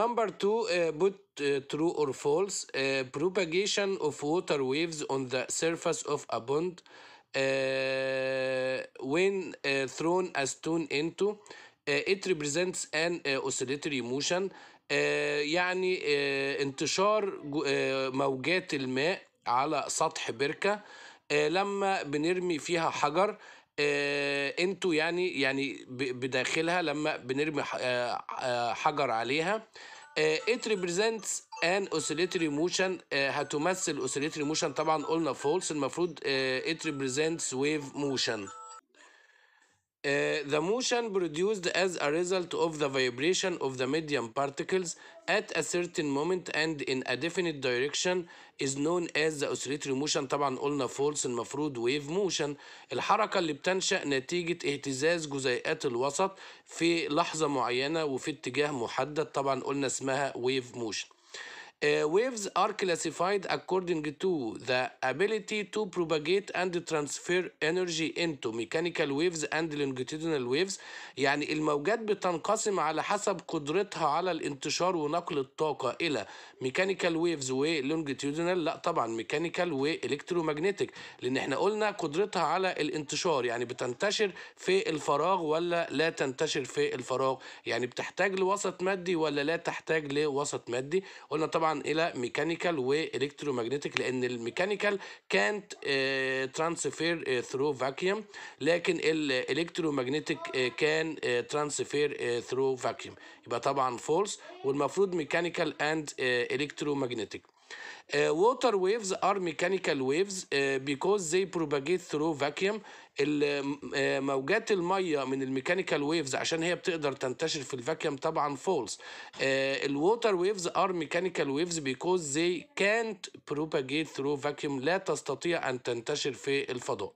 number two, put true or false. propagation of water waves on the surface of a pond when thrown a stone into. it represents an oscillatory motion. يعني انتشار موجات الماء على سطح بركة لما بنرمي فيها حجر انتوا يعني يعني بداخلها لما بنرمي حجر عليها it represents an oscillatory motion هتمثل oscillatory motion طبعا قلنا false المفروض it represents wave motion the motion produced as a result of the vibration of the medium particles at a certain moment and in a definite direction is known as the oscillatory motion طبعا قلنا false المفروض wave motion الحركة اللي بتنشأ نتيجة اهتزاز جزيئات الوسط في لحظة معينة وفي اتجاه محدد طبعا قلنا اسمها wave motion Uh, waves are classified according to the ability to propagate and transfer energy into mechanical waves and longitudinal waves يعني الموجات بتنقسم على حسب قدرتها على الانتشار ونقل الطاقة إلى mechanical waves و longitudinal لا طبعا mechanical و electromagnetic لأن احنا قلنا قدرتها على الانتشار يعني بتنتشر في الفراغ ولا لا تنتشر في الفراغ يعني بتحتاج لوسط مادي ولا لا تحتاج لوسط مادي قلنا طبعا الى ميكانيكال والكتروماجنتيك لان الميكانيكال كانت ترانسفير ثرو فاكيوم لكن الالكتروماجنتيك كان ترانسفير ثرو فاكيوم يبقى طبعا فولس والمفروض ميكانيكال اند الكتروماجنتيك Uh, water waves are mechanical waves uh, because they propagate through vacuum آه، موجات الميه من الميكانيكال ويفز عشان هي بتقدر تنتشر في الفاكيوم طبعا فولس الووتر ويفز ار ميكانيكال ويفز بيكوز زي كانت بروباجيت ثرو فاكيوم لا تستطيع ان تنتشر في الفضاء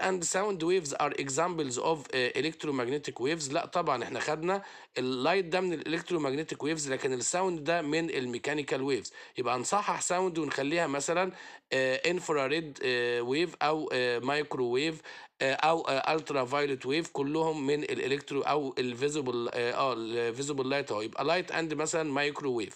and sound waves are examples of uh, electromagnetic waves لا طبعا احنا خدنا اللايت ده من electromagnetic ويفز لكن الساوند ده من الميكانيكال ويفز يبقى نصحح ساوند ونخليها مثلا انفراريد آه، آه، ويف او مايكروويف آه، او الترا فايلت ويف كلهم من الالكترو او الفيزيبل اه الفيزيبل لايت اهو يبقى لايت اند مثلا مايكروويف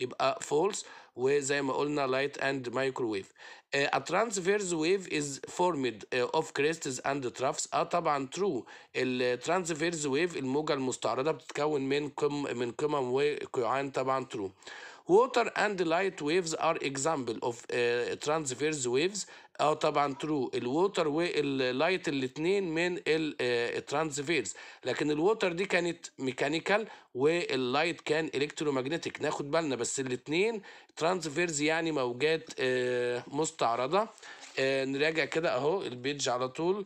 يبقى فولس وزي ما قلنا light and microwave. Uh, a transverse wave is formed uh, of crests and troughs. اه ah, طبعا true. ال uh, transverse wave الموجة المستعرضة بتتكون من قم من قمم وقيعان طبعا true. Water and light waves are example of transverse waves. اه طبعا ترو الووتر واللايت الاثنين من الترانزفيرز آه، لكن الووتر دي كانت ميكانيكال واللايت كان ماجنتيك ناخد بالنا بس الاثنين ترانزفيرز يعني موجات آه، مستعرضه آه، نراجع كده اهو البيج على طول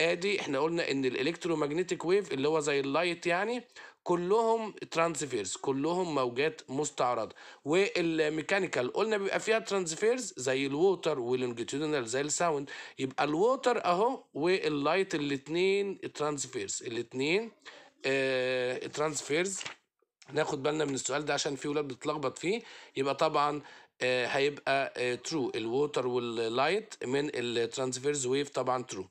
ادي احنا قلنا ان ماجنتيك ويف اللي هو زي اللايت يعني كلهم ترانزفيرز كلهم موجات مستعرضه والميكانيكال قلنا بيبقى فيها ترانزفيرز زي الووتر واللونجيتيودينال زي الساوند يبقى الووتر اهو واللايت الاثنين ترانزفيرز الاثنين آه ترانزفيرز ناخد بالنا من السؤال ده عشان في ولاد بتتلخبط فيه يبقى طبعا آه هيبقى ترو آه الووتر واللايت من الترانزفيرز ويف طبعا ترو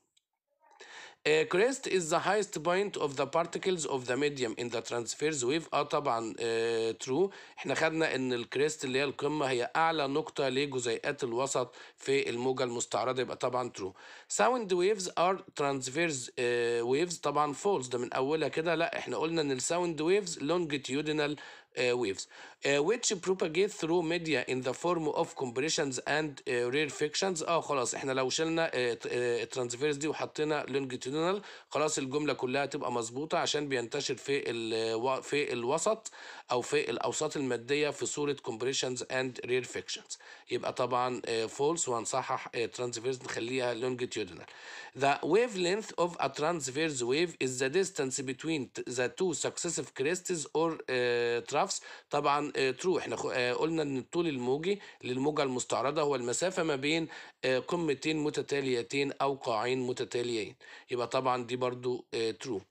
crest is the highest point of the particles of the medium in the transverse wave اه طبعا uh, true احنا خدنا ان الكريست اللي هي القمه هي اعلى نقطه لجزيئات الوسط في الموجه المستعرضه يبقى طبعا true sound waves are transverse uh, waves طبعا false ده من اولها كده لا احنا قلنا ان الساوند waves longitudinal uh, waves, uh, which propagate through media in the form of compressions and uh, rarefactions. اه خلاص احنا لو شلنا transverse دي وحطينا longitudinal خلاص الجمله كلها تبقى مظبوطه عشان بينتشر في في الوسط او في الاوساط الماديه في صوره كومبريشنز اند رير فيكشنز يبقى طبعا فولس آه، وهنصحح ترانسفيرس آه، نخليها لونجيتيودنال the wavelength of a transverse wave is the distance between the two successive crests or اور آه، troughs طبعا ترو uh, احنا قلنا ان الطول الموجي للموجه المستعرضه هو المسافه ما بين uh, قمتين متتاليتين او قاعين متتاليين يبقى طبعا دي برضو ترو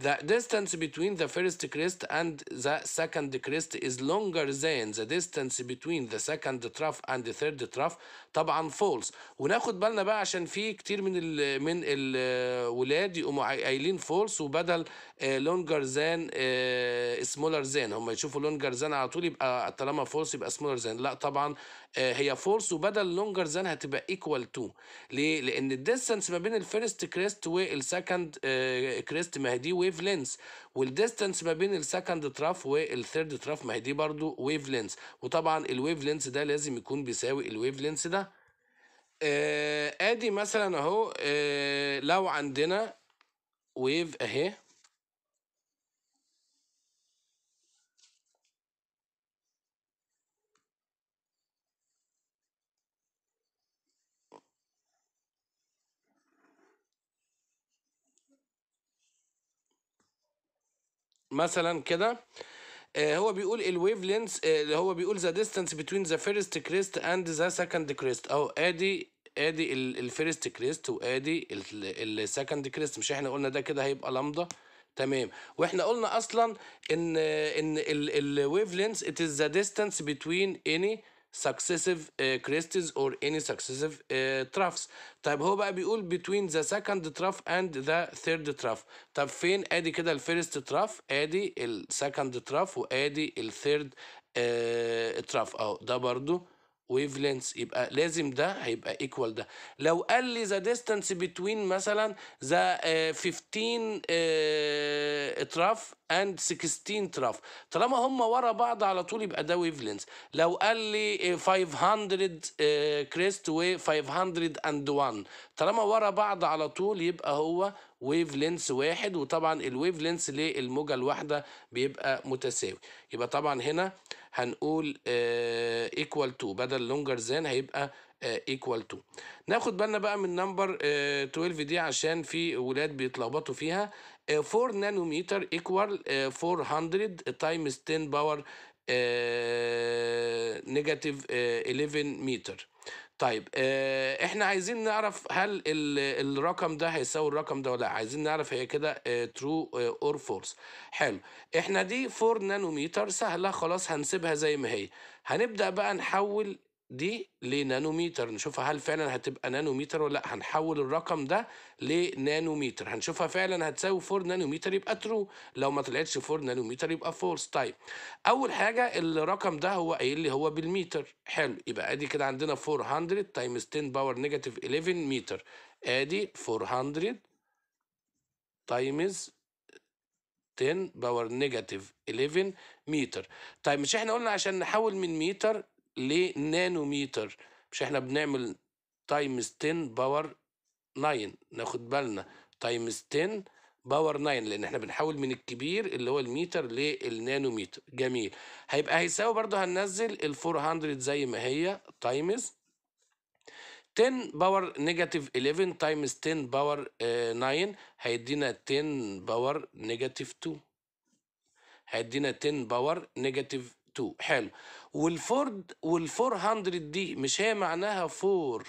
The distance between the first crest and the second crest is longer than the distance between the second trough and the third trough طبعا false وناخد بالنا بقى عشان في كتير من ال من الولاد يقوموا قايلين false وبدل longer than smaller than هم يشوفوا longer than على طول يبقى طالما false يبقى smaller than لا طبعا آه، هي فورس وبدل لونجر ذان هتبقى ايكوال تو ليه؟ لان الديستانس ما بين الفيرست كريست والسكند كريست ما هي دي ويف لينس والديستانس ما بين السكند تراف والثيرد تراف ما هي دي برضو ويف لينس وطبعا الويف لينس ده لازم يكون بيساوي الويف لينس ده آه، ادي مثلا اهو آه، لو عندنا ويف اهي مثلا كده آه، هو بيقول الويف آه، لينس هو بيقول ذا ديستانس بتوين ذا فيرست كريست اند ذا سكند كريست اهو ادي ادي الفيرست كريست وادي السكند كريست مش احنا قلنا ده كده هيبقى لامدا تمام واحنا قلنا اصلا ان آه، ان الويف لينس ات از ذا ديستانس بتوين اني successive uh, crests or any successive uh, troughs طيب هو بقى بيقول between the second trough and the third trough طب فين ادي كده الفيرست trough ادي السكند trough وادي الثيرد trough اهو ده برضو ويف يبقى لازم ده هيبقى ايكوال ده لو قال لي ذا ديستانس بتوين مثلا ذا 15 اطراف اند 16 تراف طالما هم ورا بعض على طول يبقى ده ويف لو قال لي 500 آه، كريست آه، و 501 طالما ورا بعض على طول يبقى هو ويف لينس واحد وطبعا الويف لينس للموجه الواحده بيبقى متساوي يبقى طبعا هنا هنقول ايكوال آه، uh, بدل لونجر ذان هيبقى ايكوال آه، to ناخد بالنا بقى من نمبر 12 آه، دي عشان في ولاد بيتلخبطوا فيها 4 نانومتر ايكوال 400 تايمز 10 باور نيجاتيف 11 متر طيب آه، احنا عايزين نعرف هل الرقم ده هيساوي الرقم ده ولا لا عايزين نعرف هي كده ترو اور فولس حلو احنا دي 4 نانوميتر سهله خلاص هنسيبها زي ما هي هنبدا بقى نحول دي لنانوميتر نشوفها هل فعلا هتبقى نانوميتر ولا لا هنحول الرقم ده لنانوميتر هنشوفها فعلا هتساوي 4 نانوميتر يبقى ترو لو ما طلعتش 4 نانوميتر يبقى فولس طيب اول حاجه الرقم ده هو قايل لي هو بالمتر حلو يبقى ادي كده عندنا 400 تايمز 10 باور نيجاتيف 11 متر ادي 400 تايمز 10 باور نيجاتيف 11 متر طيب مش احنا قلنا عشان نحول من متر لنانوميتر مش احنا بنعمل تايمز 10 باور 9 ناخد بالنا تايمز 10 باور 9 لان احنا بنحول من الكبير اللي هو الميتر للنانوميتر جميل هيبقى هيساوي برضو هننزل ال 400 زي ما هي تايمز 10 باور نيجاتيف 11 تايمز 10 باور 9 هيدينا 10 باور نيجاتيف 2 هيدينا 10 باور نيجاتيف 2 حلو والفورد وال400 دي مش هي معناها 4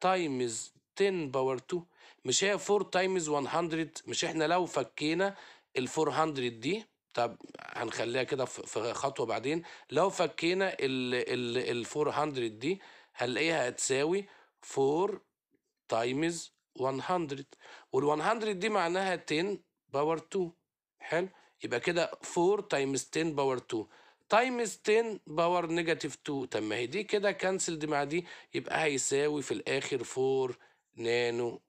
تايمز 10 باور 2 مش هي 4 تايمز 100 مش احنا لو فكينا ال 400 دي طب هنخليها كده في خطوه بعدين لو فكينا ال ال 400 دي هنلاقيها هتساوي 4 تايمز 100 وال 100 دي معناها 10 باور 2 حلو يبقى كده 4 تايمز 10 باور 2 تايمز 10 باور نيجاتيف 2 طب ما هي دي كده كانسلد مع دي يبقى هيساوي في الاخر 4 نانو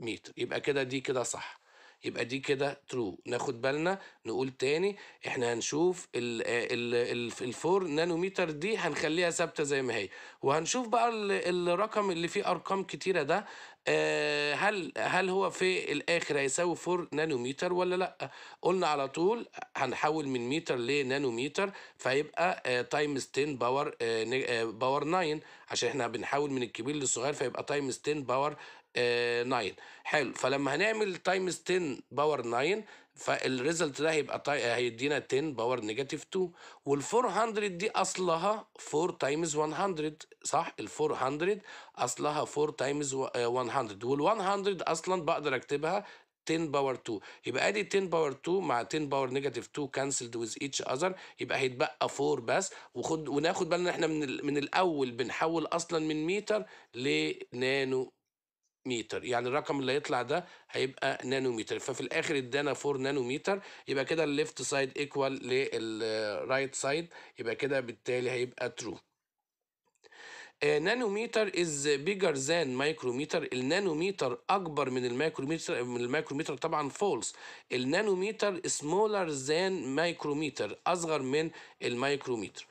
متر يبقى كده دي كده صح يبقى دي كده ترو ناخد بالنا نقول تاني احنا هنشوف ال ال ال الفور نانوميتر دي هنخليها ثابته زي ما هي وهنشوف بقى ال الرقم اللي فيه ارقام كتيره ده آه، هل هل هو في الاخر هيساوي 4 نانوميتر ولا لا قلنا على طول هنحول من متر لنانوميتر فيبقى تايمز 10 باور باور 9 عشان احنا بنحول من الكبير للصغير فيبقى تايمز 10 باور 9 حلو فلما هنعمل تايمز 10 باور 9 فالريزلت ده هيبقى طي... هيدينا 10 باور نيجاتيف 2 وال 400 دي اصلها 4 تايمز 100 صح ال 400 اصلها 4 تايمز 100 وال 100 اصلا بقدر اكتبها 10 باور 2 يبقى ادي 10 باور 2 مع 10 باور نيجاتيف 2 كانسلد ويز ايتش اذر يبقى هيتبقى 4 بس وخد وناخد بالنا ان احنا من ال... من الاول بنحول اصلا من متر لنانو متر يعني الرقم اللي هيطلع ده هيبقى نانومتر ففي الاخر ادانا 4 نانومتر يبقى كده الليفت سايد ايكوال للرايت سايد يبقى كده بالتالي هيبقى ترو آه، نانومتر از بيجر ذان مايكرومتر النانومتر اكبر من المايكرومتر من المايكرومتر طبعا فولس النانومتر سمولر ذان مايكرومتر اصغر من المايكرومتر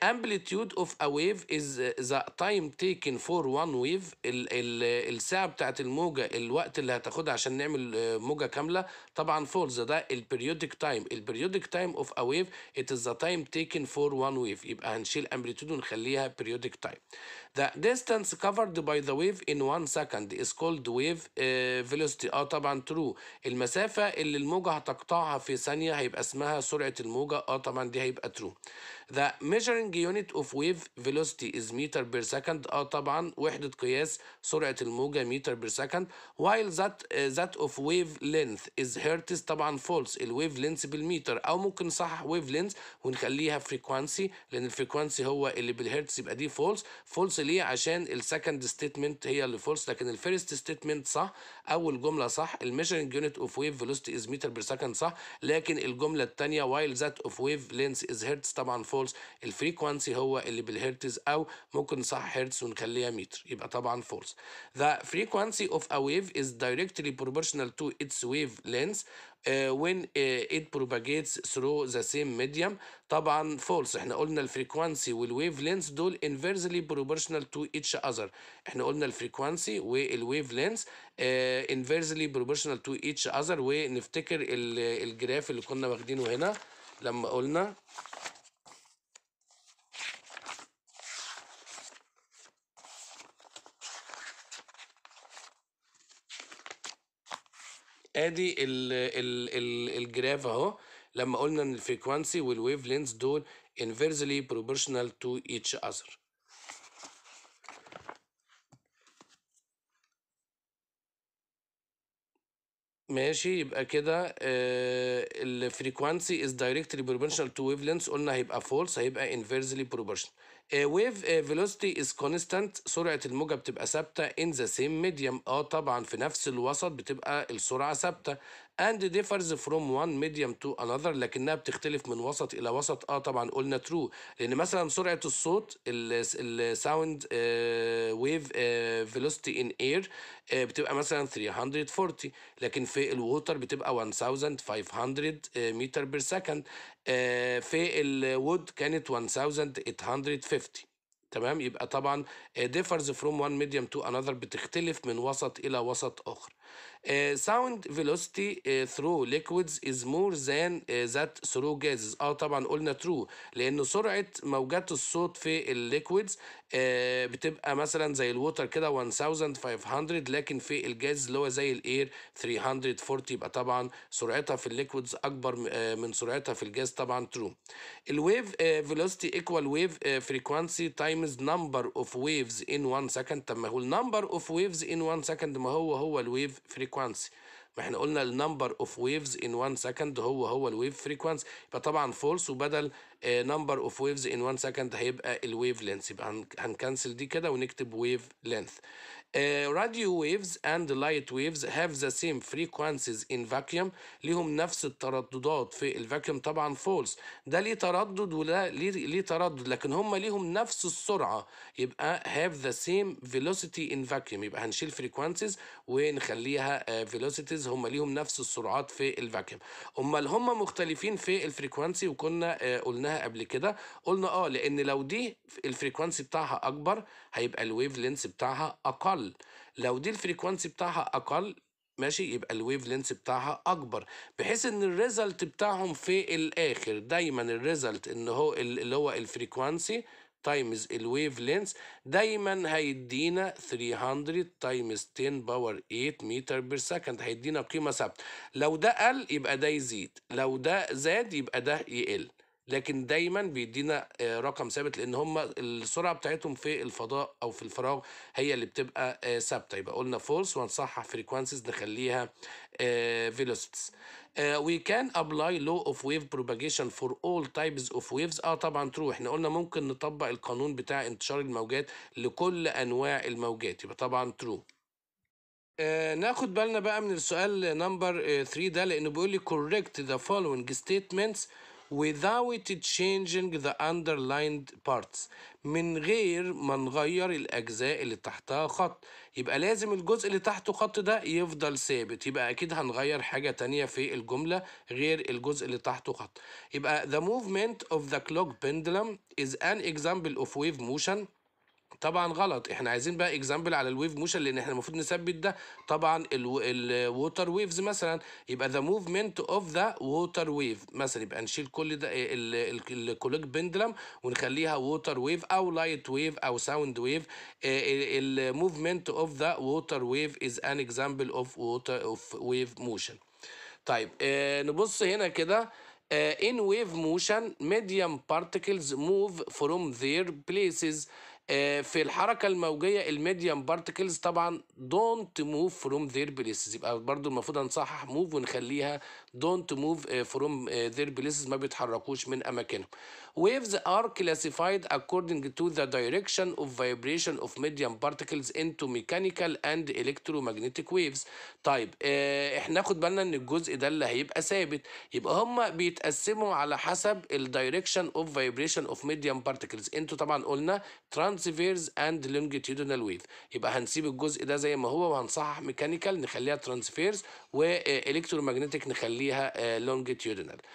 amplitude of a wave is the time taken for one wave ال ال الساعة بتاعت الموجة الوقت اللي هتاخدها عشان نعمل موجة كاملة طبعا فولز ده ال periodic time ال periodic time of a wave it is the time taken for one wave يبقى هنشيل amplitude ونخليها periodic time the distance covered by the wave in one second is called wave uh, velocity اه طبعا true المسافة اللي الموجة هتقطعها في ثانية هيبقى اسمها سرعة الموجة اه طبعا دي هيبقى true the measuring unit of wave velocity is meter per second اه طبعا وحدة قياس سرعة الموجة meter per second while that uh, that of wave length is hertz طبعا false الwave length بالمتر او ممكن نصحح wave length ونخليها frequency لان الفريكوانسي هو اللي بالهرتز يبقى دي false false ليه عشان السكند ستيتمنت هي اللي false لكن الفيرست ستيتمنت صح اول جمله صح measuring unit of wave velocity is meter per second صح لكن الجمله التانية while that of wave length is hertz طبعا false الفريكوانسي هو اللي بالهرتز او ممكن نصح هرتز ونخليها متر يبقى طبعا فولس the frequency of a wave is directly proportional to its ويف لينث آه، when ات آه، it propagates through the same medium طبعا فولس احنا قلنا الفريكوانسي والويف لينث دول inversely proportional to each other احنا قلنا الفريكوانسي والويف لينث uh, inversely proportional to each other ونفتكر الجراف اللي كنا واخدينه هنا لما قلنا ادي ال ال ال الجراف اهو لما قلنا ان الفريكوانسي والويف لينز دول انفيرسلي بروبورشنال تو ايتش اذر ماشي يبقى كده الفريكوانسي از دايركتلي بروبورشنال تو ويف لينز قلنا هيبقى فولس هيبقى انفيرسلي بروبورشنال ويف فيلوسيتي از كونستانت سرعه الموجه بتبقى ثابته ان ذا سيم ميديم اه طبعا في نفس الوسط بتبقى السرعه ثابته and ديفرز from one medium to another لكنها بتختلف من وسط الى وسط اه طبعا قلنا ترو لان مثلا سرعه الصوت الساوند ويف فيلوسيتي ان اير بتبقى مثلا 340 لكن في الووتر بتبقى 1500 متر بير سكند آه، في الود كانت 1850 تمام يبقى طبعا آه، differs from one medium to another بتختلف من وسط الى وسط اخر ساوند فيلوسيتي ثرو ليكويدز از مور ذان ذات ثرو جازز اه طبعا قلنا ترو لان سرعه موجات الصوت في الليكويدز uh, بتبقى مثلا زي الووتر كده 1500 لكن في الجاز اللي هو زي الاير 340 يبقى طبعا سرعتها في الليكويدز اكبر آه، من سرعتها في الجاز طبعا ترو الويف فيلوسيتي ايكوال ويف فريكوانسي تايمز نمبر اوف ويفز ان 1 سكند طب ما هو النمبر اوف ويفز ان 1 سكند ما هو هو الويف فريكوانسي فريكوانسي ما احنا قلنا النمبر اوف ويفز ان 1 سكند هو هو الويف فريكوانسي يبقى طبعا فولس وبدل نمبر اوف ويفز ان 1 سكند هيبقى الويف لينث يبقى هنكنسل دي كده ونكتب ويف لينث راديو ويفز اند لايت ويفز هاف ذا سيم فريكوانسيز ان فاكيوم ليهم نفس الترددات في الفاكيوم طبعا فولس ده ليه تردد ولا ليه, ليه تردد لكن هم ليهم نفس السرعة يبقى هاف ذا سيم فيلوسيتي ان فاكيوم يبقى هنشيل فريكوانسيز ونخليها uh, هم ليهم نفس السرعات في الفاكيوم امال هم مختلفين في الفريكوانسي وكنا uh, قلناها قبل كده قلنا اه لان لو دي الفريكوانسي بتاعها اكبر هيبقى الويف لينس بتاعها اقل اقل لو دي الفريكوانسي بتاعها اقل ماشي يبقى الويف لينث بتاعها اكبر بحيث ان الريزلت بتاعهم في الاخر دايما الريزلت ان هو اللي هو الفريكوانسي تايمز الويف لينث دايما هيدينا 300 تايمز 10 باور 8 متر بير سكند هيدينا قيمه ثابته لو ده قل يبقى ده يزيد لو ده زاد يبقى ده يقل لكن دايما بيدينا آه، رقم ثابت لان هم السرعه بتاعتهم في الفضاء او في الفراغ هي اللي بتبقى آه، ثابته يبقى قلنا فولس ونصحح فريكوانسيز نخليها فيلوسيتيز وي كان ابلاي لو اوف ويف بروباجيشن فور اول تايبز اوف ويفز اه طبعا ترو احنا قلنا ممكن نطبق القانون بتاع انتشار الموجات لكل انواع الموجات يبقى طبعا ترو آه ناخد بالنا بقى من السؤال نمبر 3 آه، ده لانه بيقول لي correct the following statements without changing the underlined parts من غير ما نغير الأجزاء اللي تحتها خط يبقى لازم الجزء اللي تحته خط ده يفضل ثابت يبقى أكيد هنغير حاجة تانية في الجملة غير الجزء اللي تحته خط يبقى the movement of the clock pendulum is an example of wave motion طبعا غلط احنا عايزين بقى اكزامبل على الويف موشن لان احنا المفروض نثبت ده طبعا الووتر ويفز مثلا يبقى ذا موفمنت اوف ذا ووتر ويف مثلا يبقى نشيل كل ده الكوليك بندلم ونخليها ووتر ويف او لايت ويف او ساوند ويف الموفمنت اوف ذا ووتر ويف از ان اكزامبل اوف ووتر اوف ويف موشن طيب آه، نبص هنا كده آه، in wave motion medium particles move from their places آه، في الحركه الموجيه الميديم بارتكلز طبعا دونت موف فروم ذير بليسز يبقى برضو المفروض هنصحح موف ونخليها don't move from their places ما بيتحركوش من اماكنهم waves are classified according to the direction of vibration of medium particles into mechanical and electromagnetic waves طيب اه احنا ناخد بالنا ان الجزء ده اللي هيبقى ثابت يبقى هما بيتقسموا على حسب ال direction of vibration of medium particles انتوا طبعا قلنا transverse and longitudinal wave. يبقى هنسيب الجزء ده زي ما هو وهنصحح ميكانيكال نخليها transverse والكترومغنتيك نخليها ليها لونجيتيودنال آه,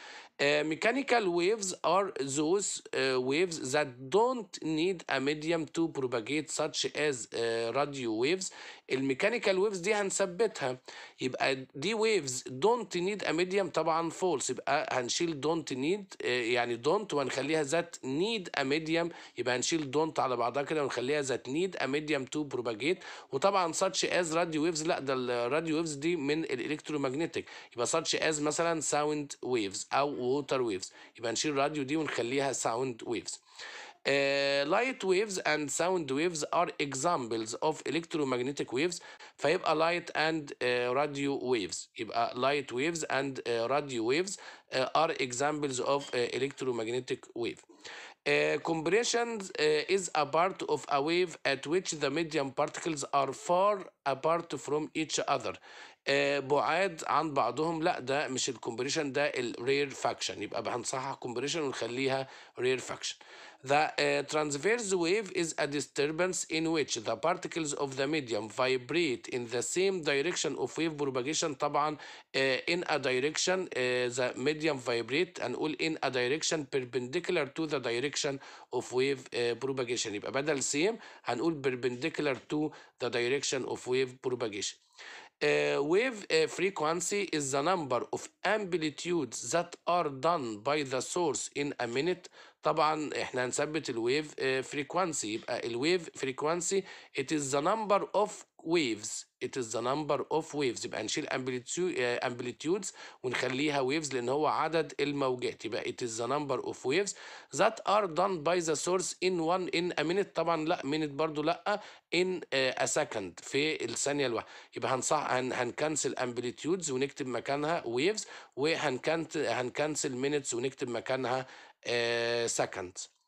ميكانيكال ويفز ار ذوز ويفز ذات دونت نيد ا ميديوم تو بروباجيت ساتش از راديو ويفز الميكانيكال ويفز دي هنثبتها يبقى دي ويفز دونت نيد ا ميديوم طبعا فولس يبقى هنشيل دونت نيد uh, يعني دونت وهنخليها ذات نيد ا ميديوم يبقى هنشيل دونت على بعضها كده ونخليها ذات نيد ا ميديوم تو بروباجيت وطبعا ساتش از راديو ويفز لا ده الراديو ويفز دي من الالكترو ماجنتيك يبقى ساتش از مثلا ساوند ويفز او water waves يبقى نشيل الراديو دي ونخليها sound waves Uh, light waves and sound waves are examples of electromagnetic waves فيبقى light and uh, radio waves يبقى uh, light waves and uh, radio waves uh, are examples of uh, electromagnetic wave uh, compression uh, is a part of a wave at which the medium particles are far apart from each other بعاد عن بعضهم لا ده مش الكومبريشن ده الرير فاكشن يبقى هنصحح كومبريشن ونخليها رير فاكشن The uh, transverse wave is a disturbance in which the particles of the medium vibrate in the same direction of wave propagation طبعا uh, in a direction uh, the medium vibrate هنقول in a direction perpendicular to the direction of wave uh, propagation يبقى بدل same هنقول perpendicular to the direction of wave propagation Uh, wave uh, frequency is the number of amplitudes that are done by the source in a minute طبعا احنا هنثبت الويف فريكوانسي uh, يبقى الويف فريكوانسي it is the number of waves it is the number of waves يبقى نشيل amplitudes ونخليها waves لان هو عدد الموجات يبقى it is the number of waves that are done by the source in one in a minute طبعا لا minute برضو لا in a second في الثانية الواحدة يبقى هنصح هن هنكنسل amplitudes ونكتب مكانها waves وهنكنسل minutes ونكتب مكانها seconds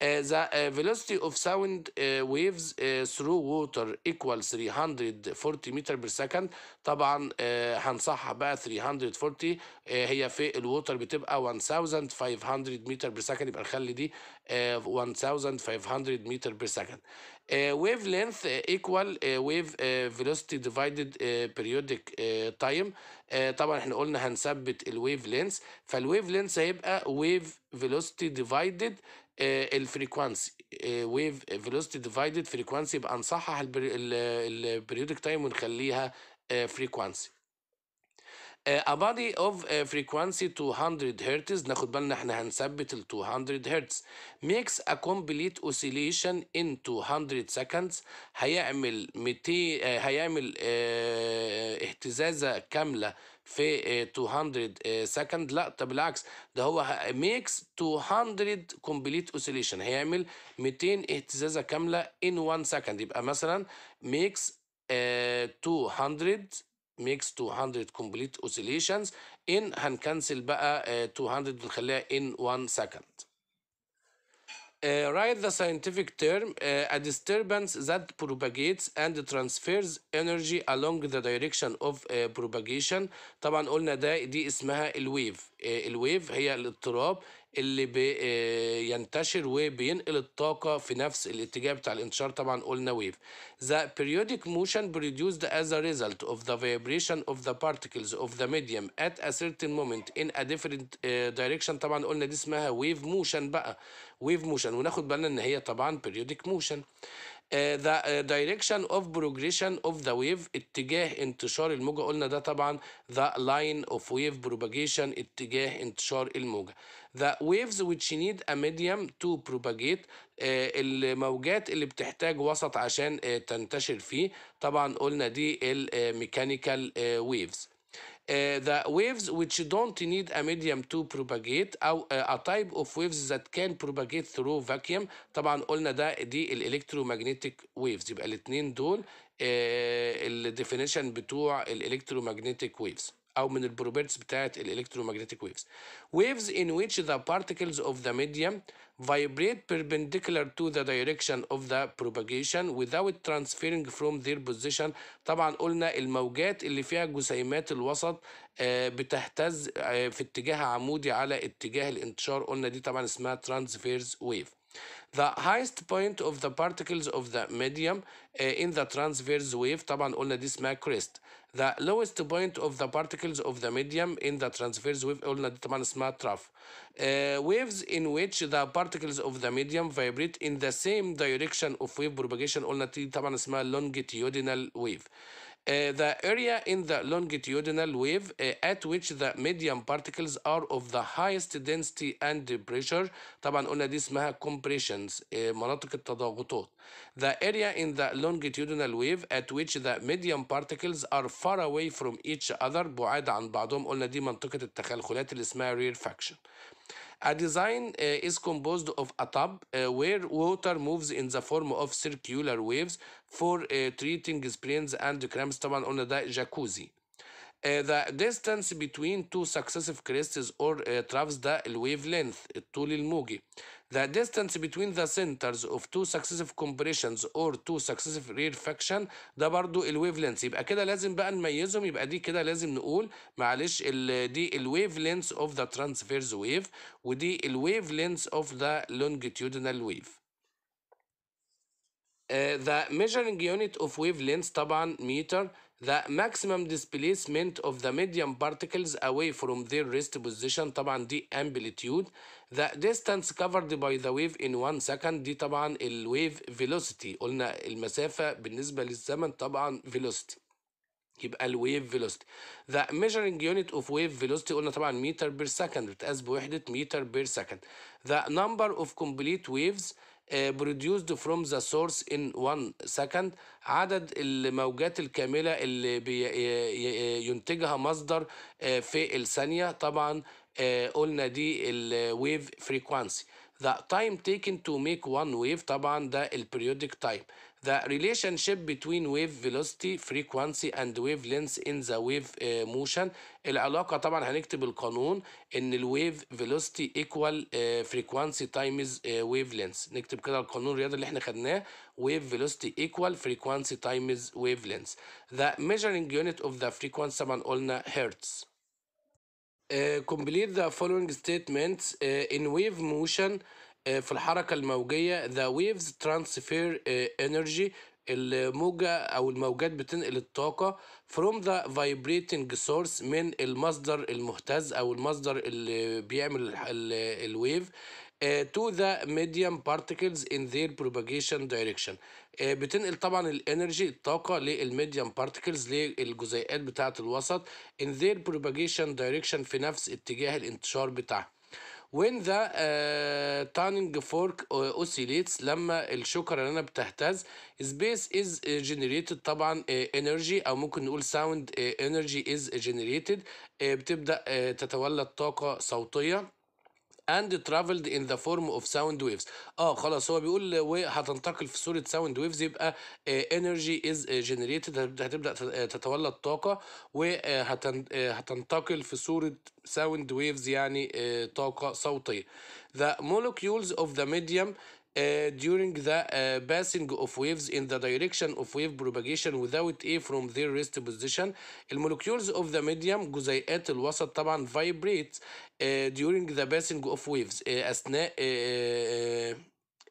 the velocity of sound waves through water equal 340 متر per second طبعا هنصحها بقى 340 هي في الووتر بتبقى 1500 متر per second يبقى نخلي دي 1500 متر per second ويف لينث ايكوال ويف فيلوسيتي ديفايدد بيريودك تايم طبعا احنا قلنا هنثبت الويف لينث فالويف لينث هيبقى ويف فيلوسيتي ديفايدد الفريكوانسي ويف فيلوسيتي ديفايدد فريكوانسي يبقى نصحح البريودك تايم ونخليها فريكوانسي آه، a body of frequency 200 hertz. ناخد بالنا احنا هنثبت ال 200 hertz. makes a complete oscillation in 200 seconds هيعمل 200 هيعمل اهتزازة كاملة في 200 second لا طب بالعكس ده هو makes 200 complete oscillation هيعمل 200 اهتزازه كامله in 1 second يبقى مثلا makes 200 makes 200 complete oscillations in هنكنسل بقى 200 ونخليها in 1 second. Uh, write the scientific term uh, a disturbance that propagates and transfers energy along the direction of uh, propagation طبعا قلنا ده دي اسمها الويف الويف هي الاضطراب اللي بينتشر وبينقل الطاقه في نفس الاتجاه بتاع الانتشار طبعا قلنا ويف the periodic motion produced as a result of the vibration of the particles of the medium at a certain moment in a different uh, direction طبعا قلنا دي اسمها wave motion بقى wave motion وناخد بالنا ان هي طبعا periodic motion Uh, the uh, direction of progression of the wave اتجاه انتشار الموجة قلنا ده طبعا the line of wave propagation اتجاه انتشار الموجة The waves which need a medium to propagate آه الموجات اللي بتحتاج وسط عشان آه تنتشر فيه طبعا قلنا دي الميكانيكال waves Uh, the waves which don't need a medium to propagate أو uh, a type of waves that can propagate through vacuum طبعا قلنا ده دي الالكترومagnetic waves يبقى الاثنين دول uh, الديفينيشن بتوع الالكترومagnetic waves او من البروبرتس بتاعت الالكتروماجنتيك ويفز ويفز ان ويتش ذا بارتكلز اوف ذا ميديم فايبريت بيربنديكولار تو ذا دايركشن اوف ذا بروباجيشن وذاوت ترانسفيرنج فروم ذير بوزيشن طبعا قلنا الموجات اللي فيها جسيمات الوسط آه، بتهتز آه، في اتجاه عمودي على اتجاه الانتشار قلنا دي طبعا اسمها ترانسفيرز ويف The highest point of the particles of the medium uh, in the transverse wave طبعا قلنا دي اسمها crest the lowest point of the particles of the medium in the transverse wave قلنا دي طبعا اسمها trough uh, waves in which the particles of the medium vibrate in the same direction of wave propagation قلنا دي طبعا اسمها longitudinal wave uh, the area in the longitudinal wave uh, at which the medium particles are of the highest density and pressure طبعا قلنا دي اسمها compressions uh, مناطق التضاغطات the area in the longitudinal wave at which the medium particles are far away from each other بعاد عن بعضهم قلنا دي منطقة التخلخلات اللي اسمها rarefaction a design uh, is composed of a tub uh, where water moves in the form of circular waves for uh, treating sprains and cramps طبعا on the jacuzzi Uh, the distance between two successive crests or uh, troughs ده wavelength الطول الموجي the distance between the centers of two successive compressions or two successive rarefaction ده برضو الويف يبقى كده لازم بقى نميزهم يبقى دي كده لازم نقول معلش ال دي الويف of اوف ذا wave ويف ودي الويف of اوف ذا wave ويف the measuring unit of wavelength طبعا متر the maximum displacement of the medium particles away from their rest position طبعا دي amplitude the distance covered by the wave in one second دي طبعا ال wave velocity قلنا المسافة بالنسبة للزمن طبعا velocity يبقى ال wave velocity the measuring unit of wave velocity قلنا طبعا meter per second بتقاس بوحدة meter per second the number of complete waves آه، produced from the source in one second عدد الموجات الكاملة اللي بينتجها مصدر آه، في الثانية طبعا آه، قلنا دي الويف فريكوانسي the time taken to make one wave طبعا ده periodic time the relationship between wave velocity frequency and wavelength in the wave uh, motion العلاقة طبعا هنكتب القانون ان الويف velocity equal uh, frequency times uh, wave length نكتب كده القانون الرياضي اللي احنا خدناه wave velocity equal frequency times wavelength. the measuring unit of the frequency طبعا قلنا hertz uh, complete the following statements uh, in wave motion آه، في الحركة الموجية ذا ويفز ترانسفير انرجي الموجة أو الموجات بتنقل الطاقة from the vibrating source من المصدر المهتز أو المصدر اللي بيعمل الويف آه، to the medium particles in their propagation direction آه، بتنقل طبعا الانرجي الطاقة للميديم particles للجزيئات بتاعة الوسط in their propagation direction في نفس اتجاه الانتشار بتاعها when the uh, tuning fork oscillates لما اللي انا بتهتز space is generated طبعا energy او ممكن نقول sound energy is generated بتبدا تتولد طاقه صوتيه and traveled in the form of sound waves اه خلاص هو بيقول وهتنتقل في صوره sound waves يبقى energy is generated هتبدا تتولد طاقه وهتنتقل في صوره sound waves يعني طاقه صوتيه the molecules of the medium Uh, during the uh, passing of waves in the direction of wave propagation without A from their rest position the molecules of the medium جزيئات الوسط طبعا vibrates uh, during the passing of waves أثناء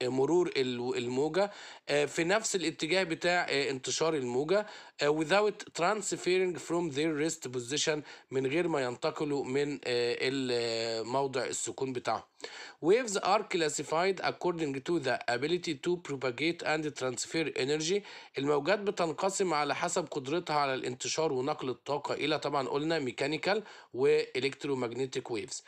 مرور الموجه آه، في نفس الاتجاه بتاع آه، انتشار الموجه آه، without transferring from their rest position من غير ما ينتقلوا من موضع السكون بتاعهم Waves are classified according to the ability to propagate and transfer energy الموجات بتنقسم على حسب قدرتها على الانتشار ونقل الطاقة إلى طبعا قلنا ميكانيكال ماجنتيك ويفز.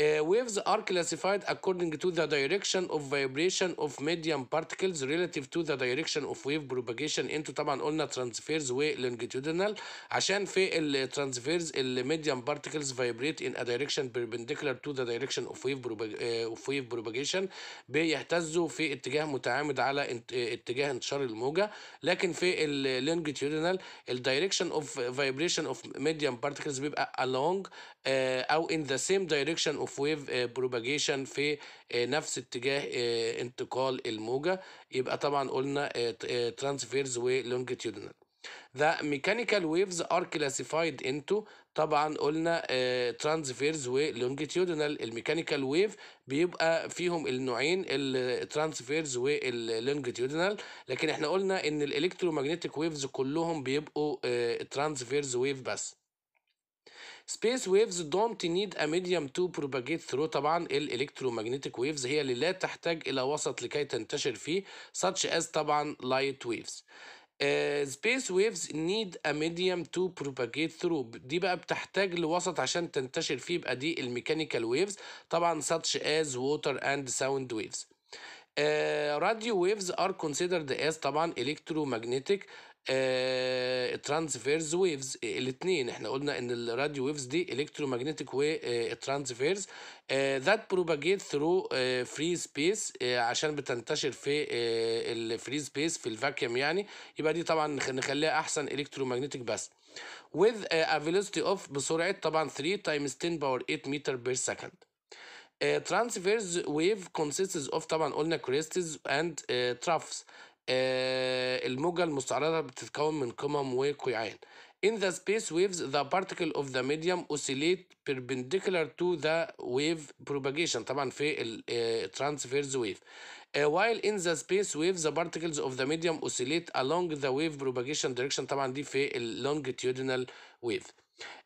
Uh, waves are classified according to the direction of vibration of medium particles relative to the direction of wave propagation into طبعا قلنا transfers و longitudinal عشان في الترانسفيرز الميديم بارتكلز فايبريت ان ا دايركشن بيربنديكولار تو ذا دايركشن اوف ويف اوف ويف بروباجيشن بيهتزوا في اتجاه متعامد على uh, اتجاه انتشار الموجه لكن في اللونجيتيودينال الدايركشن اوف فايبريشن اوف ميديم بارتكلز بيبقى along آه، او in the same direction of wave آه، propagation في آه، نفس اتجاه انتقال الموجة يبقى طبعا قلنا transverse و longitudinal The mechanical waves are classified into طبعا قلنا ترانسفيرز ولونجيتيودينال الميكانيكال ويف بيبقى فيهم النوعين الترانسفيرز واللونجيتيودينال لكن احنا قلنا ان الالكترومagnetic ويفز كلهم بيبقوا ترانسفيرز ويف بس Space waves don't need a medium to propagate through طبعا الالكترومagnetic waves هي اللي لا تحتاج الى وسط لكي تنتشر فيه such as طبعا light waves Uh, space waves need a medium to propagate through دي بقى بتحتاج لوسط عشان تنتشر فيه يبقى دي الميكانيكال waves طبعا such as water and sound waves راديو uh, ويفز are considered as طبعا electromagnetic آه، ترانسفيرز ويفز آه، الاثنين احنا قلنا ان الراديو ويفز دي الكترومagnetic وترانسفيرز ذات بروباجيت ثرو فري سبيس عشان بتنتشر في آه، الفري سبيس في الفاكيوم يعني يبقى دي طبعا نخليها احسن الكترومagnetic بس with a velocity of بسرعه طبعا 3 times 10 باور 8 متر بير سكند ترانسفيرز ويف consists of طبعا قلنا كريستز اند troughs الموجة المستعرضة بتتكون من قمم وقيعان In the space waves the particle of the medium oscillate perpendicular to the wave propagation طبعا في ال transverse wave while in the space waves the particles of the medium oscillate along the wave propagation direction طبعا دي في ال longitudinal wave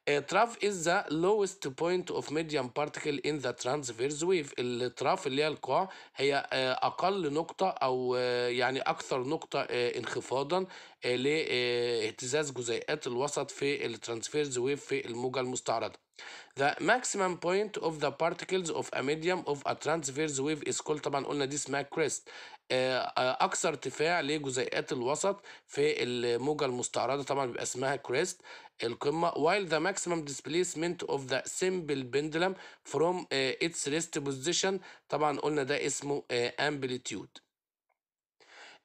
التراف از ذا لوست بوينت اوف medium particle ان ذا ترانسفيرس ويف التراف اللي هي القاع هي آه، اقل نقطة او آه، يعني اكثر نقطة آه، انخفاضا لاهتزاز جزيئات الوسط في الترانسفيرس ويف في الموجة المستعرضة The maximum point of the particles of a medium of a transverse wave is called طبعا قلنا دي اسمها crest آه، آه، اكثر ارتفاع لجزيئات الوسط في الموجه المستعرضه طبعا بيبقى اسمها كريست القمه while the maximum displacement of the simple pendulum from آه، its rest position طبعا قلنا ده اسمه amplitude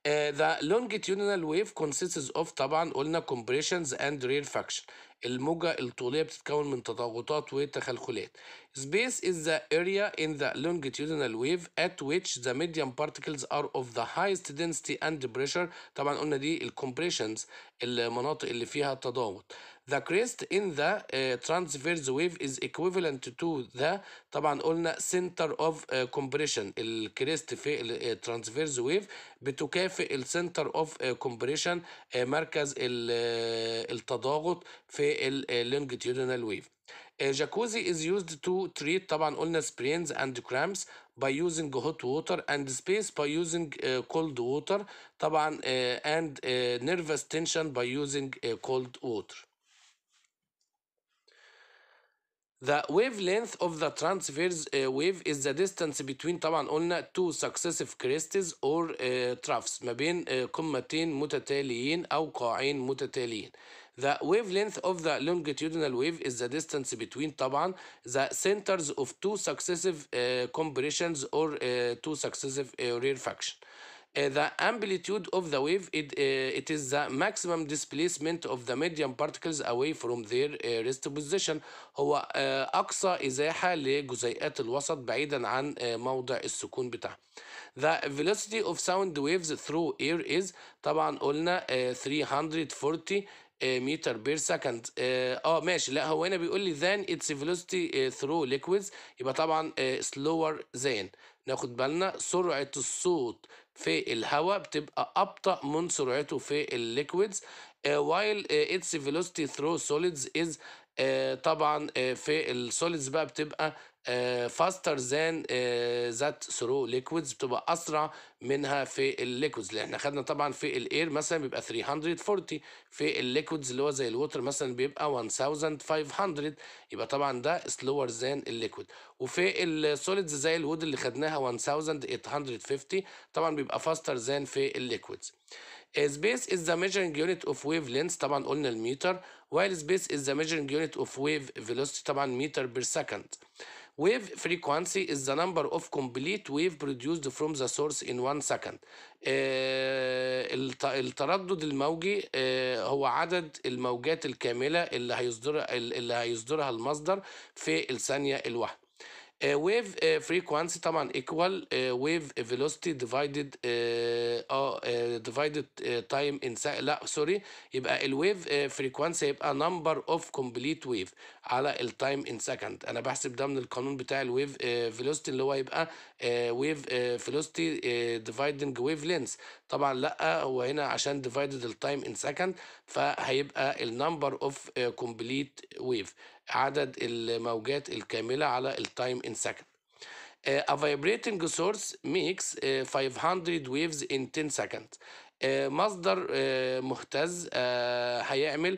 the longitudinal wave consists of طبعا قلنا كومبريشنز اند ريرفاكشن الموجة الطولية بتتكون من تضاغطات وتخلخلات. Space is the area in the longitudinal wave at which the medium particles are of the highest density and pressure. طبعا قلنا دي compressions المناطق اللي فيها تضاغط. The crest in the uh, transverse wave is equivalent to the طبعا قلنا center of uh, compression الكريست في the uh, transverse wave بتكافئ the center of uh, compression uh, مركز التضاغط في ال longitudinal wave. Uh, jacuzzi is used to treat طبعا قلنا sprains and cramps by using hot water and space by using uh, cold water طبعا uh, and uh, nervous tension by using uh, cold water. The wavelength of the transverse uh, wave is the distance between طبعا قلنا two successive crests or uh, troughs ما بين uh, قمتين متتاليين أو قاعين متتاليين. The wavelength of the longitudinal wave is the distance between طبعا the centers of two successive uh, compressions or uh, two successive uh, rarefaction. the amplitude of the wave it, it is the maximum displacement of the medium particles away from their rest position هو أقصى إزاحة لجزيئات الوسط بعيدا عن موضع السكون بتاعها the velocity of sound waves through air is طبعا قلنا 340 متر بير سكند اه ماشي لا هو هنا بيقول لي ذان اتس فيلوسيتي ثرو ليكويدز يبقى طبعا سلور ذان ناخد بالنا سرعة الصوت في الهواء بتبقى أبطأ من سرعته في الليكويدز آه، while آه، its velocity through solids is آه، طبعا في السوليدز بقى بتبقى فاستر ذان ذات ثرو ليكويدز بتبقى اسرع منها في الليكويدز اللي احنا خدنا طبعا في الاير مثلا بيبقى 340 في الليكويدز اللي هو زي الووتر مثلا بيبقى 1500 يبقى طبعا ده سلوور ذان الليكويد وفي السوليدز زي الود اللي خدناها 1850 طبعا بيبقى فاستر ذان في الليكويدز Space is the measuring unit of wavelength طبعا قلنا المتر while space is the measuring unit of wave velocity طبعا متر per second. Wave frequency is the number of complete wave produced from the source in one second. التردد الموجي هو عدد الموجات الكاملة اللي هيصدرها اللي هيصدرها المصدر في الثانية الواحدة. ويف آه، فريكوانسي آه، طبعا ايكوال ويف فيلوسيتي ديفايدد اه ديفايدد تايم ان لا سوري يبقى الويف فريكوانسي آه، يبقى نمبر اوف كومبليت ويف على التايم ان سكند انا بحسب ده من القانون بتاع الويف فيلوسيتي اللي هو يبقى ويف فيلوسيتي ديفايدنج ويف لينث طبعا لا هو هنا عشان ديفايدد التايم ان سكند فهيبقى النمبر اوف كومبليت ويف عدد الموجات الكاملة على التايم ان سكند a vibrating source makes 500 آه، waves in 10 seconds آه، مصدر آه، مهتز هيعمل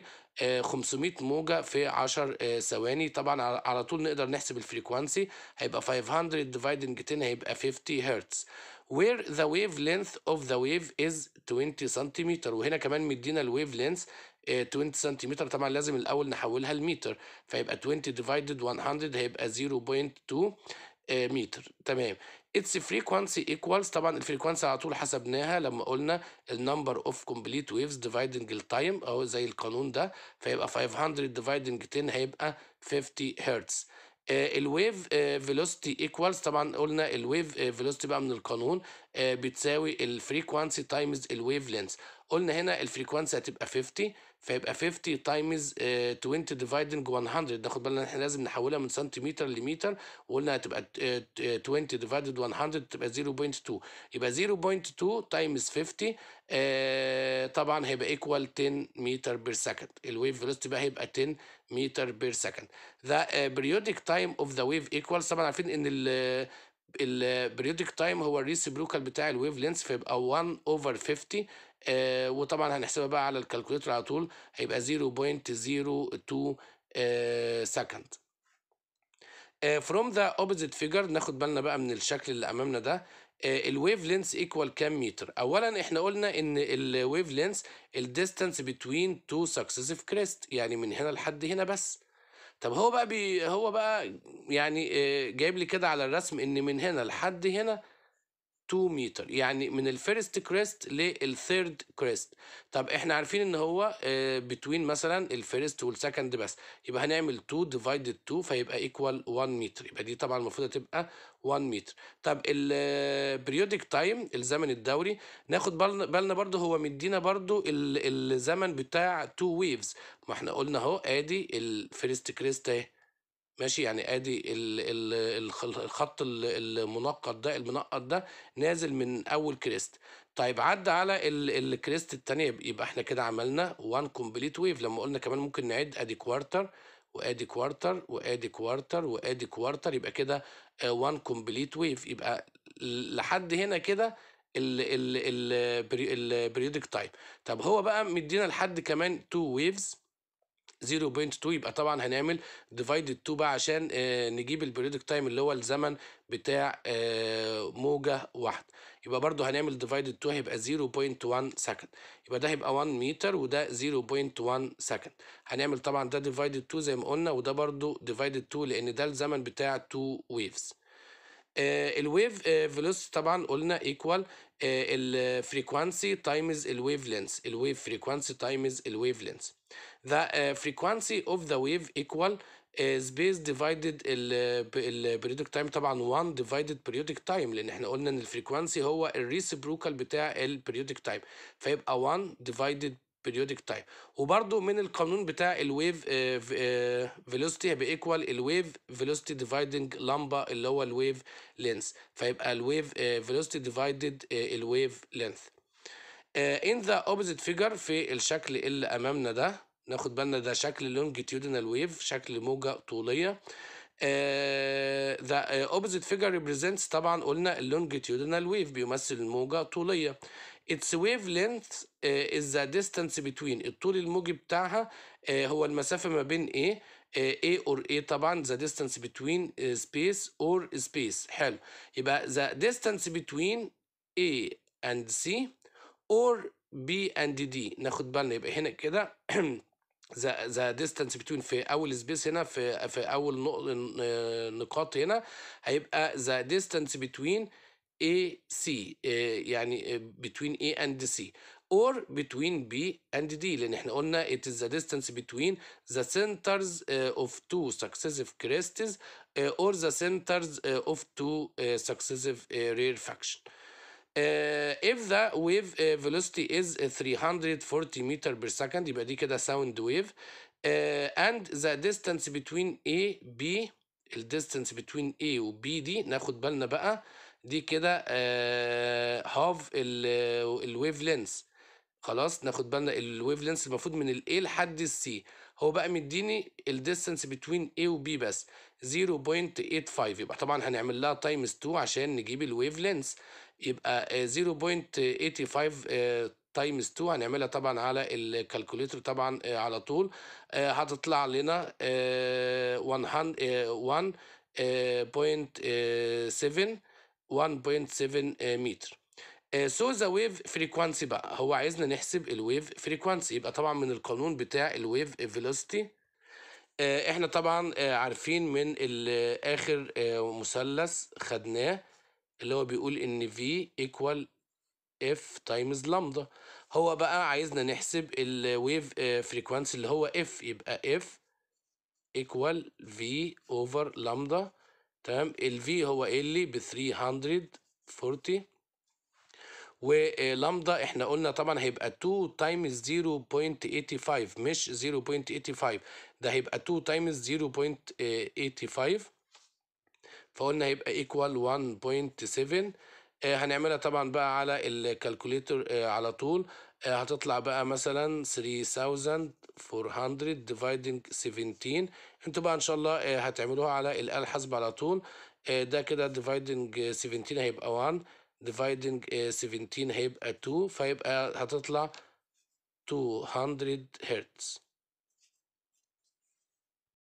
500 موجة في 10 ثواني طبعا على طول نقدر نحسب الفريكوانسي هيبقى 500 dividing 10 هيبقى 50 هرتز where the wavelength of the wave is 20 سنتيمتر وهنا كمان مدينا الويف لينث 20 آه، سنتيمتر طبعا لازم الاول نحولها لمتر فيبقى 20 ديفايدد 100 هيبقى 0.2 آه، متر تمام اتس فريكوانسي ايكوالز طبعا الفريكوانسي على طول حسبناها لما قلنا النمبر اوف كومبليت ويفز ديفايدنج التايم اهو زي القانون ده فيبقى 500 ديفايدنج 10 هيبقى 50 هرتز الويف فيلوستي ايكوالز طبعا قلنا الويف فيلوستي آه، بقى من القانون بتساوي الفريكوانسي تايمز الويف لينث قلنا هنا الفريكوانسي هتبقى 50 فيبقى 50 تايمز 20 ديفايدنج 100 ناخد بالنا احنا لازم نحولها من سنتيمتر لمتر وقلنا هتبقى 20 ديفايدد 100 تبقى 0.2 يبقى 0.2 تايمز 50 طبعا هيبقى ايكوال 10 متر بير سكند الويف فيلوستي بقى هيبقى 10 متر بير سكند ذا بيريودك تايم اوف ذا ويف ايكوال طبعا عارفين ان البريودك تايم هو الريسبروكال بتاع الويف لينث فيبقى 1 اوفر 50 آه، وطبعا هنحسبها بقى على الكالكوليتر على طول هيبقى 0.02 سكند فروم ذا اوبوزيت فيجر ناخد بالنا بقى من الشكل اللي امامنا ده الويف لينس ايكوال كام متر اولا احنا قلنا ان الويف لينس الديستانس بتوين تو سكسيسيف كريست يعني من هنا لحد هنا بس طب هو بقى بي هو بقى يعني آه، جايب لي كده على الرسم ان من هنا لحد هنا 2 متر يعني من الفيرست كريست للثيرد كريست طب احنا عارفين ان هو بتوين آه، مثلا الفيرست والسكند بس يبقى هنعمل 2 ديفايدد 2 فيبقى ايكوال 1 متر يبقى دي طبعا المفروض هتبقى 1 متر طب البريودك تايم آه، الزمن الدوري ناخد بالنا برضو هو مدينا برضو الزمن بتاع 2 ويفز ما احنا قلنا اهو ادي الفيرست كريست اهي ماشي يعني ادي الخط المنقط ده المنقط ده نازل من اول كريست طيب عدى على الكريست الثانيه يبقى احنا كده عملنا وان كومبليت ويف لما قلنا كمان ممكن نعد ادي كوارتر وادي كوارتر وادي كوارتر وادي كوارتر يبقى كده وان كومبليت ويف يبقى لحد هنا كده البريودك تايب طب هو بقى مدينا لحد كمان تو ويفز 0.2 يبقى طبعا هنعمل divided 2 بقى عشان آه، نجيب البريدك تايم اللي هو الزمن بتاع آه، موجة واحدة يبقى برضو هنعمل divided 2 هيبقى 0.1 سكند يبقى ده هيبقى 1 متر وده 0.1 سكند هنعمل طبعا ده divided 2 زي ما قلنا وده برضو divided 2 لان ده الزمن بتاع 2 ويفز آه، الويف فيلوسيتي آه، طبعا قلنا ايكوال الفريكوانسي تايمز الويف لينث الويف فريكوانسي تايمز الويف لينث the آه، frequency of the wave ايكوال space divided البريودك تايم طبعا 1 divided periodic time لان احنا قلنا ان الفريكوانسي هو الريسبروكال بتاع البريودك تايم فيبقى 1 divided بيريودك تايم وبرده من القانون بتاع الويف فيلوسيتي آه، آه، هيبقى ايكوال الويف فيلوسيتي ديفايدنج لمبه اللي هو الويف لينث فيبقى الويف فيلوسيتي ديفايدد الويف لينث ان ذا اوبوزيت فيجر في الشكل اللي امامنا ده ناخد بالنا ده شكل لونجيتيودينال ويف شكل موجه طوليه ذا اوبوزيت فيجر ريبريزنتس طبعا قلنا اللونجيتيودينال ويف بيمثل الموجه طوليه its wavelength uh, is the distance between الطول الموجي بتاعها uh, هو المسافة ما بين ايه A or A طبعا the distance between space or space حلو يبقى the distance between A and C or B and D ناخد بالنا يبقى هنا كده ذا ذا ديستانس بتوين في اول سبيس هنا في في اول نقاط هنا هيبقى ذا ديستانس بتوين AC يعني between A and C or between B and D لأن احنا قلنا it is the distance between the centers of two successive crests or the centers of two successive rear Uh, if the wave uh, velocity is uh, 340 meter per second يبقى دي كده sound wave and the distance between A B the distance between A و B دي ناخد بالنا بقى دي كده هاف الويف لينس خلاص ناخد بالنا الويف لينس المفروض من الاي لحد السي هو بقى مديني الديستنس بتوين A وبي بس 0.85 يبقى طبعا هنعمل لها تايمز 2 عشان نجيب الويف لينس يبقى 0.85 تايمز 2 هنعملها طبعا على الكالكوليتر طبعا على طول هتطلع لنا 1.7 1.7 آه، متر سو ذا ويف فريكوانسي بقى هو عايزنا نحسب الويف فريكوانسي يبقى طبعا من القانون بتاع الويف فيلوسيتي آه، احنا طبعا آه، عارفين من اخر مثلث خدناه اللي هو بيقول ان في ايكوال اف تايمز لامدا هو بقى عايزنا نحسب الويف فريكوانسي اللي هو اف يبقى اف ايكوال في اوفر لامدا تمام ال V هو اللي ب 340 ولامدا آه، احنا قلنا طبعا هيبقى 2 تايمز 0.85 مش 0.85 ده هيبقى 2 تايمز 0.85 فقلنا هيبقى ايكوال آه، 1.7 هنعملها طبعا بقى على الكالكوليتر آه، على طول هتطلع بقى مثلا 3000 400 ديفايدنج 17 انتوا بقى ان شاء الله آه، هتعملوها على الاله الحاسبه على طول آه، ده كده ديفايدنج آه، 17 هيبقى 1 ديفايدنج 17 هيبقى 2 فيبقى هتطلع 200 هرتز